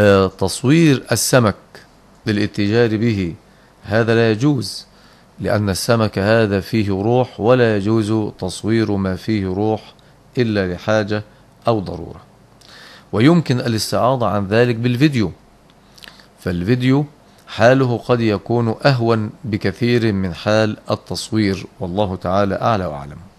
آه، تصوير السمك للاتجار به هذا لا يجوز لأن السمك هذا فيه روح ولا يجوز تصوير ما فيه روح إلا لحاجة أو ضرورة ويمكن الاستعاضة عن ذلك بالفيديو فالفيديو حاله قد يكون أهون بكثير من حال التصوير والله تعالى أعلى وأعلم